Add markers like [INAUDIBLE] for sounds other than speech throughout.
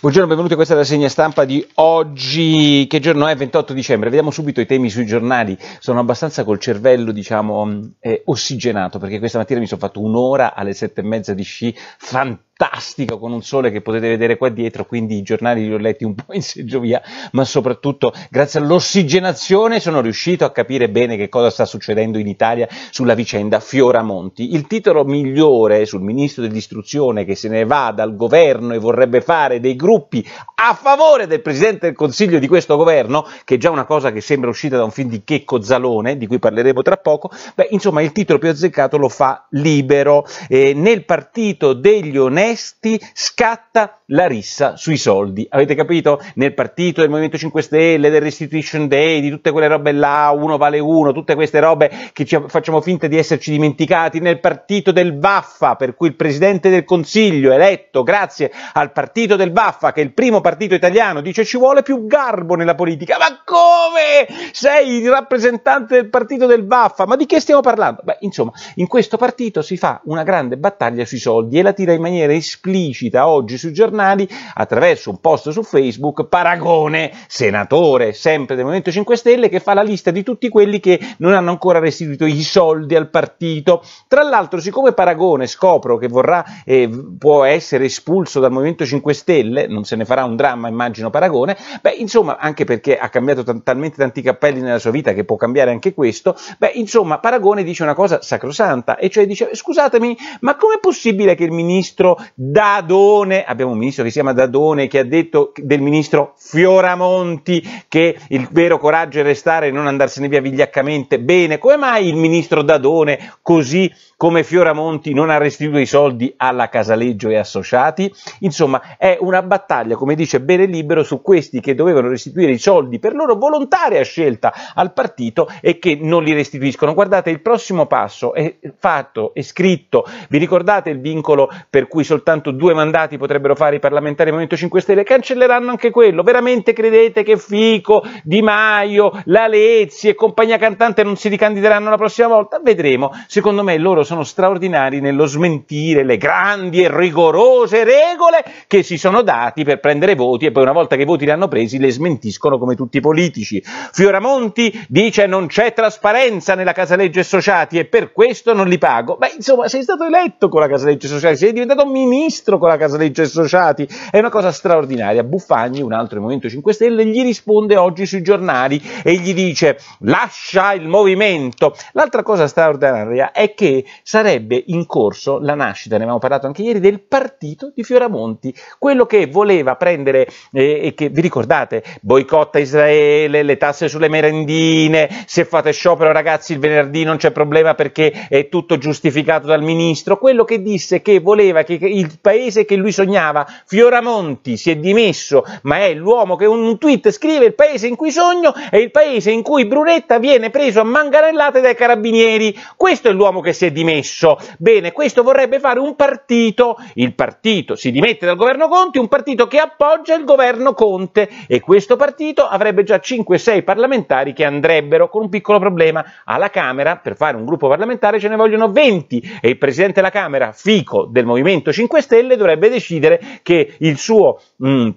Buongiorno, benvenuti a questa rassegna stampa di oggi, che giorno è? 28 dicembre. Vediamo subito i temi sui giornali, sono abbastanza col cervello, diciamo, mm, eh, ossigenato, perché questa mattina mi sono fatto un'ora alle sette e mezza di sci, fantastico fantastico con un sole che potete vedere qua dietro, quindi i giornali li ho letti un [LAUGHS] po' in seggiovia, ma soprattutto grazie all'ossigenazione sono riuscito a capire bene che cosa sta succedendo in Italia sulla vicenda Fioramonti. Il titolo migliore sul ministro dell'istruzione che se ne va dal governo e vorrebbe fare dei gruppi a favore del presidente del Consiglio di questo governo, che è già una cosa che sembra uscita da un film di Checco Zalone, di cui parleremo tra poco, beh, insomma il titolo più azzeccato lo fa Libero. Eh, nel partito degli onesti onesti scatta la rissa sui soldi. Avete capito? Nel partito del Movimento 5 Stelle, del Restitution Day, di tutte quelle robe là, uno vale uno, tutte queste robe che facciamo finta di esserci dimenticati, nel partito del Vaffa, per cui il Presidente del Consiglio eletto grazie al partito del Vaffa, che è il primo partito italiano, dice ci vuole più garbo nella politica. Ma come? Sei il rappresentante del partito del Vaffa, ma di che stiamo parlando? Beh, insomma, in questo partito si fa una grande battaglia sui soldi e la tira in maniera esplicita oggi sui giornali attraverso un post su Facebook, Paragone, senatore sempre del Movimento 5 Stelle, che fa la lista di tutti quelli che non hanno ancora restituito i soldi al partito. Tra l'altro, siccome Paragone scopro che vorrà, eh, può essere espulso dal Movimento 5 Stelle, non se ne farà un dramma, immagino Paragone, beh, insomma, anche perché ha cambiato t- talmente tanti cappelli nella sua vita che può cambiare anche questo, beh, insomma, Paragone dice una cosa sacrosanta, e cioè dice, scusatemi, ma com'è possibile che il ministro Dadone, abbiamo un ministro che si chiama Dadone che ha detto del ministro Fioramonti che il vero coraggio è restare e non andarsene via vigliaccamente. Bene, come mai il ministro Dadone, così come Fioramonti, non ha restituito i soldi alla Casaleggio e associati? Insomma, è una battaglia, come dice Bene Libero, su questi che dovevano restituire i soldi per loro volontaria scelta al partito e che non li restituiscono. Guardate, il prossimo passo è fatto, è scritto. Vi ricordate il vincolo per cui soltanto due mandati potrebbero fare i parlamentari del Movimento 5 Stelle, cancelleranno anche quello. Veramente credete che Fico, Di Maio, Lalezzi e compagnia cantante non si ricandideranno la prossima volta? Vedremo. Secondo me loro sono straordinari nello smentire le grandi e rigorose regole che si sono dati per prendere voti e poi una volta che i voti li hanno presi le smentiscono come tutti i politici. Fioramonti dice non c'è trasparenza nella Casaleggio Associati e per questo non li pago. Beh, insomma, sei stato eletto con la Casaleggio Associati, sei diventato ministro ministro con la Casaleggio Associati. È una cosa straordinaria. Buffagni, un altro del Movimento 5 Stelle, gli risponde oggi sui giornali e gli dice lascia il movimento. L'altra cosa straordinaria è che sarebbe in corso la nascita, ne abbiamo parlato anche ieri, del partito di Fioramonti, quello che voleva prendere, eh, e che vi ricordate, boicotta Israele, le tasse sulle merendine, se fate sciopero ragazzi il venerdì non c'è problema perché è tutto giustificato dal ministro, quello che disse che voleva che, che il paese che lui sognava. Fioramonti si è dimesso, ma è l'uomo che un tweet scrive il paese in cui sogno è il paese in cui Brunetta viene preso a manganellate dai carabinieri. Questo è l'uomo che si è dimesso. Bene, questo vorrebbe fare un partito, il partito si dimette dal governo Conti, un partito che appoggia il governo Conte e questo partito avrebbe già 5-6 parlamentari che andrebbero con un piccolo problema. Alla Camera per fare un gruppo parlamentare ce ne vogliono 20 e il presidente della Camera, Fico del Movimento 5 5 Stelle dovrebbe decidere che il suo... Mh, mm,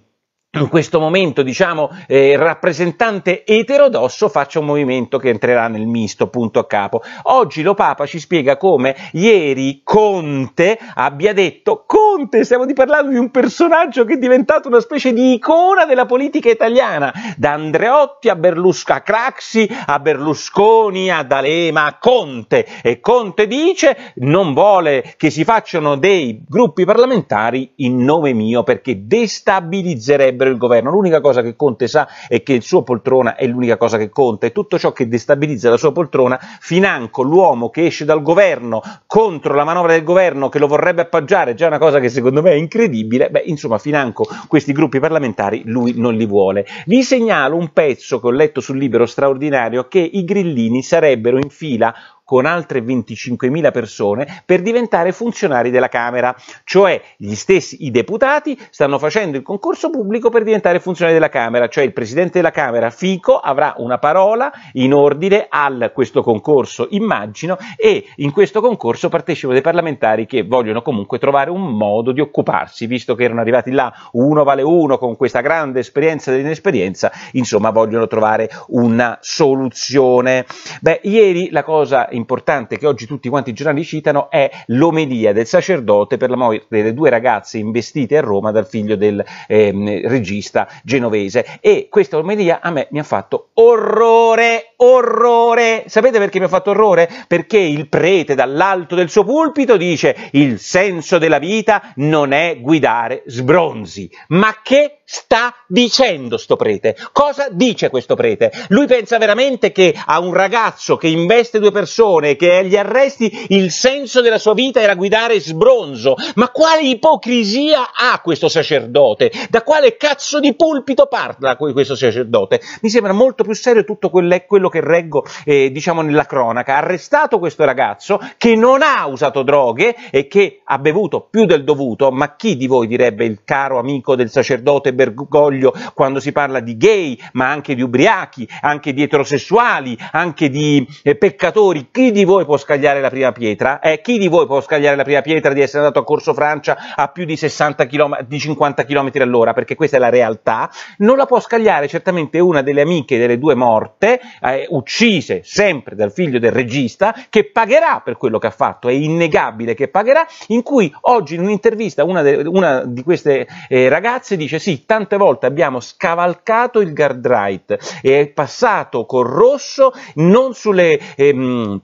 in questo momento, diciamo, eh, rappresentante eterodosso faccia un movimento che entrerà nel misto, punto a capo. Oggi lo Papa ci spiega come ieri Conte abbia detto, Conte, stiamo di parlando di un personaggio che è diventato una specie di icona della politica italiana, da Andreotti a Berlusca Craxi, a Berlusconi, a D'Alema, a Conte. E Conte dice, non vuole che si facciano dei gruppi parlamentari in nome mio perché destabilizzerebbe libero il governo. L'unica cosa che Conte sa è che il suo poltrona è l'unica cosa che conta e tutto ciò che destabilizza la sua poltrona financo l'uomo che esce dal governo contro la manovra del governo che lo vorrebbe appoggiare, già una cosa che secondo me è incredibile, beh insomma financo questi gruppi parlamentari lui non li vuole. Vi segnalo un pezzo che ho letto sul libro straordinario che i grillini sarebbero in fila con altre 25.000 persone per diventare funzionari della Camera, cioè gli stessi i deputati stanno facendo il concorso pubblico per diventare funzionari della Camera, cioè il presidente della Camera Fico avrà una parola in ordine a questo concorso, immagino, e in questo concorso partecipano dei parlamentari che vogliono comunque trovare un modo di occuparsi, visto che erano arrivati là uno vale uno con questa grande esperienza dell'inesperienza, insomma vogliono trovare una soluzione. Beh, ieri la cosa in importante che oggi tutti quanti i giornali citano è l'omelia del sacerdote per la morte delle due ragazze investite a Roma dal figlio del eh, regista genovese. E questa omelia a me mi ha fatto orrore orrore. Sapete perché mi ha fatto orrore? Perché il prete dall'alto del suo pulpito dice il senso della vita non è guidare sbronzi. Ma che sta dicendo sto prete? Cosa dice questo prete? Lui pensa veramente che a un ragazzo che investe due persone, che agli arresti, il senso della sua vita era guidare sbronzo. Ma quale ipocrisia ha questo sacerdote? Da quale cazzo di pulpito parla questo sacerdote? Mi sembra molto più serio tutto quello che reggo eh, diciamo nella cronaca, ha arrestato questo ragazzo che non ha usato droghe e che ha bevuto più del dovuto, ma chi di voi direbbe il caro amico del sacerdote Bergoglio quando si parla di gay, ma anche di ubriachi, anche di eterosessuali, anche di eh, peccatori, chi di voi può scagliare la prima pietra? Eh, chi di voi può scagliare la prima pietra di essere andato a Corso Francia a più di, 60 km, di 50 km all'ora? Perché questa è la realtà. Non la può scagliare certamente una delle amiche delle due morte, eh, uccise sempre dal figlio del regista, che pagherà per quello che ha fatto, è innegabile che pagherà, in cui oggi in un'intervista una, de, una di queste eh, ragazze dice sì, tante volte abbiamo scavalcato il guard right, e è passato col rosso, non sulle... Ehm,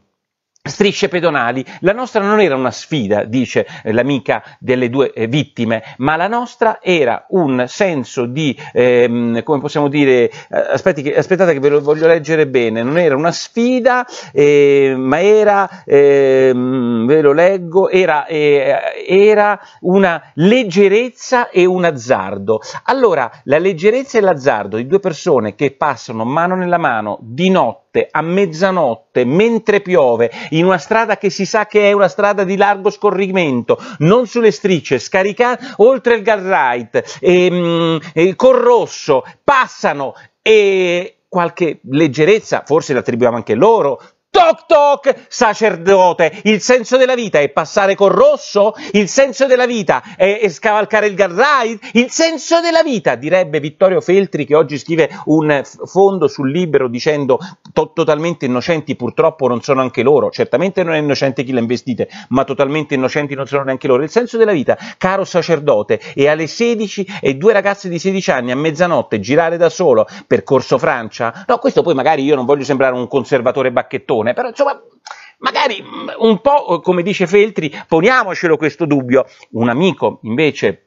strisce pedonali. La nostra non era una sfida, dice eh, l'amica delle due eh, vittime, ma la nostra era un senso di, ehm, come possiamo dire, eh, aspetti, aspettate che ve lo voglio leggere bene, non era una sfida, eh, ma era, eh, ve lo leggo, era, eh, era, una leggerezza e un azzardo. Allora, la leggerezza e l'azzardo di due persone che passano mano nella mano di notte, notte, a mezzanotte, mentre piove, in una strada che si sa che è una strada di largo scorrimento, non sulle strisce, scaricata oltre il guard right, ehm, eh, con rosso, passano e qualche leggerezza, forse l'attribuiamo anche loro, Toc toc! Sacerdote, il senso della vita è passare col rosso? Il senso della vita è, è scavalcare il garrail? Il senso della vita, direbbe Vittorio Feltri che oggi scrive un fondo sul libero dicendo to- totalmente innocenti purtroppo non sono anche loro, certamente non è innocente chi l'ha investite, ma totalmente innocenti non sono neanche loro. Il senso della vita, caro sacerdote, è alle 16 e due ragazze di 16 anni a mezzanotte girare da solo per Corso Francia? No, questo poi magari io non voglio sembrare un conservatore bacchettone, attenzione, però insomma magari mm, un po' come dice Feltri, poniamocelo questo dubbio. Un amico invece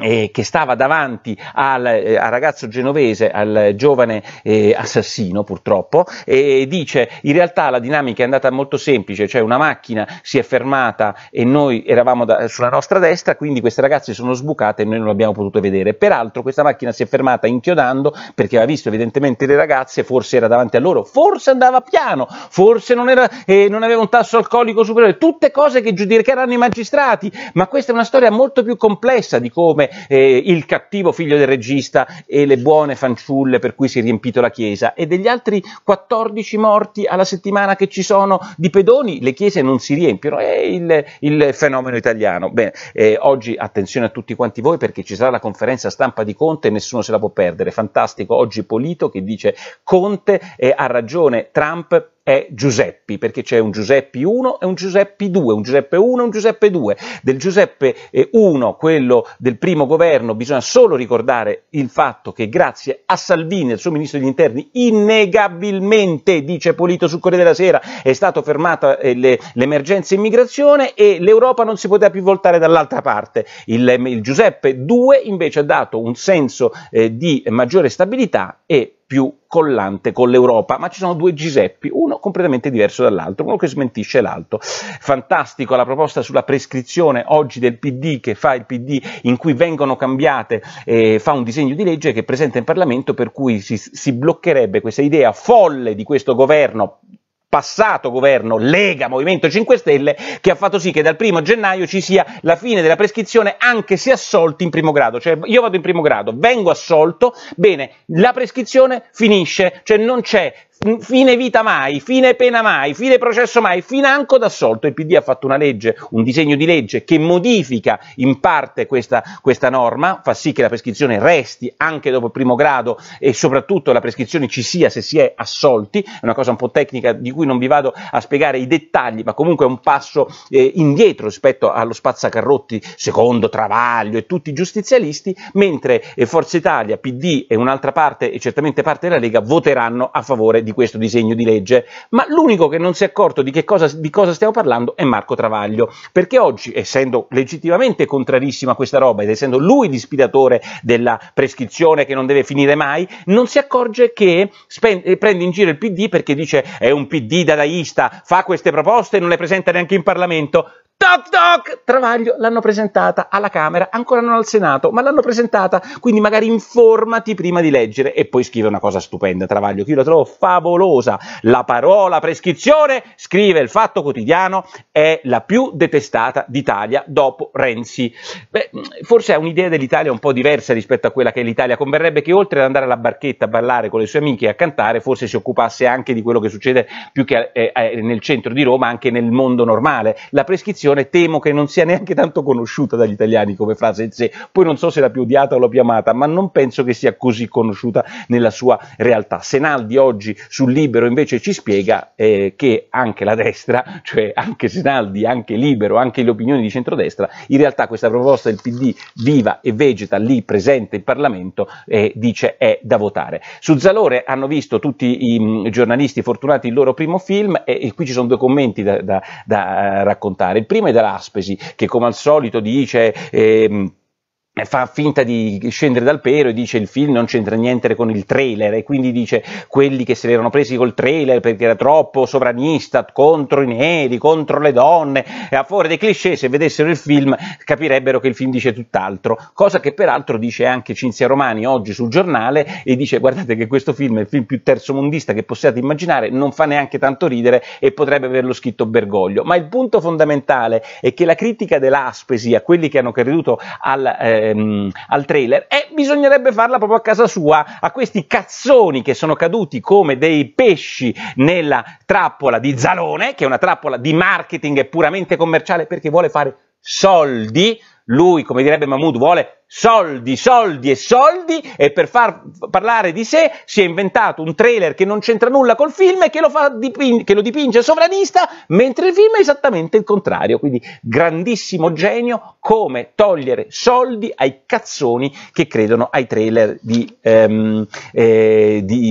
eh, che stava davanti al, eh, al, ragazzo genovese, al giovane eh, assassino purtroppo, e dice in realtà la dinamica è andata molto semplice, cioè una macchina si è fermata e noi eravamo da, sulla nostra destra, quindi queste ragazze sono sbucate e noi non le abbiamo potute vedere. Peraltro questa macchina si è fermata inchiodando perché aveva visto evidentemente le ragazze, forse era davanti a loro, forse andava piano, forse non, era, eh, non aveva un tasso alcolico superiore, tutte cose che giudicheranno i magistrati, ma questa è una storia molto più complessa di come eh, il cattivo figlio del regista e le buone fanciulle per cui si è riempito la chiesa e degli altri 14 morti alla settimana che ci sono di pedoni le chiese non si riempiono, è il, il fenomeno italiano. Bene, eh, oggi attenzione a tutti quanti voi perché ci sarà la conferenza stampa di Conte e nessuno se la può perdere, fantastico, oggi Polito che dice Conte eh, ha ragione, Trump è Giuseppi, perché c'è un Giuseppi 1 e un Giuseppi 2, un Giuseppe 1 e un Giuseppe 2. Del Giuseppe 1, eh, quello del primo governo, bisogna solo ricordare il fatto che grazie a Salvini, il suo ministro degli interni, innegabilmente, dice Polito sul Corriere della Sera, è stata fermata eh, le, l'emergenza immigrazione e l'Europa non si poteva più voltare dall'altra parte. Il, il Giuseppe 2 invece ha dato un senso eh, di maggiore stabilità e più collante con l'Europa, ma ci sono due Giuseppi, uno completamente diverso dall'altro, uno che smentisce l'altro. Fantastico la proposta sulla prescrizione oggi del PD che fa il PD in cui vengono cambiate, eh, fa un disegno di legge che presenta in Parlamento per cui si, si bloccherebbe questa idea folle di questo governo passato governo Lega Movimento 5 Stelle che ha fatto sì che dal primo gennaio ci sia la fine della prescrizione anche se assolti in primo grado, cioè io vado in primo grado, vengo assolto, bene, la prescrizione finisce, cioè non c'è fine vita mai, fine pena mai, fine processo mai, fino financo assolto. Il PD ha fatto una legge, un disegno di legge che modifica in parte questa, questa norma, fa sì che la prescrizione resti anche dopo il primo grado e soprattutto la prescrizione ci sia se si è assolti, è una cosa un po' tecnica di cui non vi vado a spiegare i dettagli, ma comunque è un passo eh, indietro rispetto allo spazzacarrotti secondo Travaglio e tutti i giustizialisti, mentre eh, Forza Italia, PD e un'altra parte e certamente parte della Lega voteranno a favore di di questo disegno di legge, ma l'unico che non si è accorto di, cosa, di cosa stiamo parlando è Marco Travaglio, perché oggi, essendo legittimamente contrarissima questa roba ed essendo lui l'ispiratore della prescrizione che non deve finire mai, non si accorge che spende, eh, prende in giro il PD perché dice è un PD dadaista, fa queste proposte e non le presenta neanche in Parlamento. Toc toc! Travaglio l'hanno presentata alla Camera, ancora non al Senato, ma l'hanno presentata, quindi magari informati prima di leggere e poi scrive una cosa stupenda, Travaglio, che io la trovo favolosa. La parola prescrizione, scrive il Fatto Quotidiano, è la più detestata d'Italia dopo Renzi. Beh, forse è un'idea dell'Italia un po' diversa rispetto a quella che è l'Italia, converrebbe che oltre ad andare alla barchetta a ballare con le sue amiche e a cantare, forse si occupasse anche di quello che succede più che eh, eh nel centro di Roma, anche nel mondo normale. La prescrizione espressione temo che non sia neanche tanto conosciuta dagli italiani come frase in sé, poi non so se l'ha più odiata o l'ho più amata, ma non penso che sia così conosciuta nella sua realtà. Senaldi oggi sul Libero invece ci spiega eh, che anche la destra, cioè anche Senaldi, anche Libero, anche le opinioni di centrodestra, in realtà questa proposta del PD viva e vegeta lì presente in Parlamento eh, dice è da votare. Su Zalore hanno visto tutti i m, mm, giornalisti fortunati il loro primo film e, e qui ci sono due commenti da, da, da eh, raccontare. Il primo prima è Daraspesi, che come al solito dice... Ehm, fa finta di scendere dal pero e dice il film non c'entra niente con il trailer e quindi dice quelli che se l'erano presi col trailer perché era troppo sovranista contro i neri, contro le donne e a fuori dei cliché se vedessero il film capirebbero che il film dice tutt'altro cosa che peraltro dice anche Cinzia Romani oggi sul giornale e dice guardate che questo film è il film più terzomondista che possiate immaginare non fa neanche tanto ridere e potrebbe averlo scritto Bergoglio ma il punto fondamentale è che la critica dell'Aspesi a quelli che hanno creduto al eh, ehm, al trailer e bisognerebbe farla proprio a casa sua a questi cazzoni che sono caduti come dei pesci nella trappola di Zalone, che è una trappola di marketing puramente commerciale perché vuole fare soldi lui, come direbbe Mahmoud, vuole soldi, soldi e soldi e per far parlare di sé si è inventato un trailer che non c'entra nulla col film e che lo, fa dipin- che lo dipinge sovranista, mentre il film è esattamente il contrario. Quindi grandissimo genio come togliere soldi ai cazzoni che credono ai trailer di... Ehm, eh, di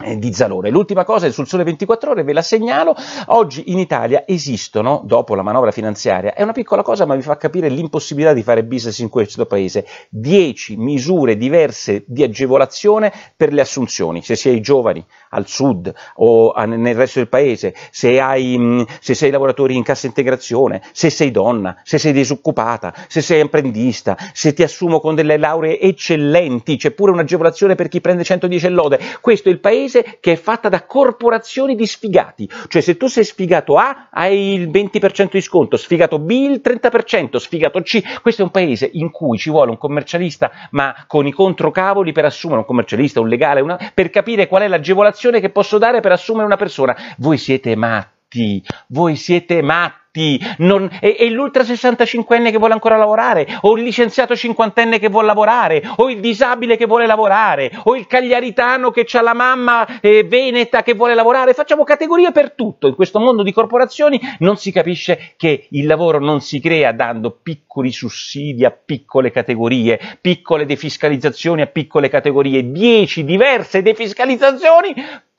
eh, di Zalore. L'ultima cosa è sul Sole 24 Ore, ve la segnalo, oggi in Italia esistono, dopo la manovra finanziaria, è una piccola cosa ma vi fa capire l'impossibilità di fare business in questo paese, 10 misure diverse di agevolazione per le assunzioni, se sei giovani al sud o nel resto del paese, se, hai, mm, se sei lavoratore in cassa integrazione, se sei donna, se sei disoccupata, se sei imprendista, se ti assumo con delle lauree eccellenti, c'è pure un'agevolazione per chi prende 110 lode, questo è il paese paese che è fatta da corporazioni di sfigati, cioè se tu sei sfigato A hai il 20% di sconto, sfigato B il 30%, sfigato C, questo è un paese in cui ci vuole un commercialista ma con i controcavoli per assumere un commercialista, un legale, una, per capire qual è l'agevolazione che posso dare per assumere una persona. Voi siete matti, voi siete matti tutti, non, è, è l'ultra 65enne che vuole ancora lavorare, o il licenziato 50enne che vuole lavorare, o il disabile che vuole lavorare, o il cagliaritano che ha la mamma eh, veneta che vuole lavorare, facciamo categorie per tutto, in questo mondo di corporazioni non si capisce che il lavoro non si crea dando piccoli sussidi a piccole categorie, piccole defiscalizzazioni a piccole categorie, 10 diverse defiscalizzazioni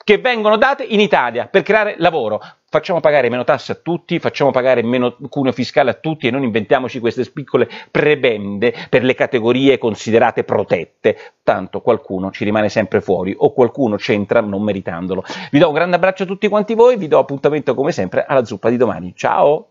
che vengono date in Italia per creare lavoro. Facciamo pagare meno tasse a tutti, facciamo pagare meno cuneo fiscale a tutti e non inventiamoci queste piccole prebende per le categorie considerate protette. Tanto qualcuno ci rimane sempre fuori o qualcuno c'entra non meritandolo. Vi do un grande abbraccio a tutti quanti voi, vi do appuntamento come sempre alla zuppa di domani. Ciao!